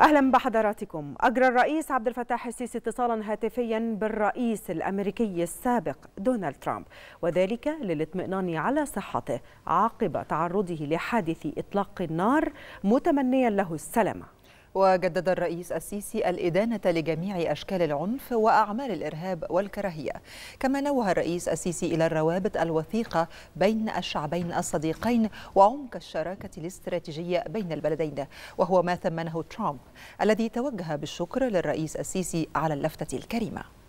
اهلا بحضراتكم اجرى الرئيس عبد الفتاح السيسي اتصالا هاتفيا بالرئيس الامريكي السابق دونالد ترامب وذلك للاطمئنان على صحته عقب تعرضه لحادث اطلاق النار متمنيا له السلامه وجدد الرئيس السيسي الإدانة لجميع أشكال العنف وأعمال الإرهاب والكراهية كما نوه الرئيس السيسي إلى الروابط الوثيقة بين الشعبين الصديقين وعمق الشراكة الاستراتيجية بين البلدين وهو ما ثمنه ترامب الذي توجه بالشكر للرئيس السيسي على اللفتة الكريمة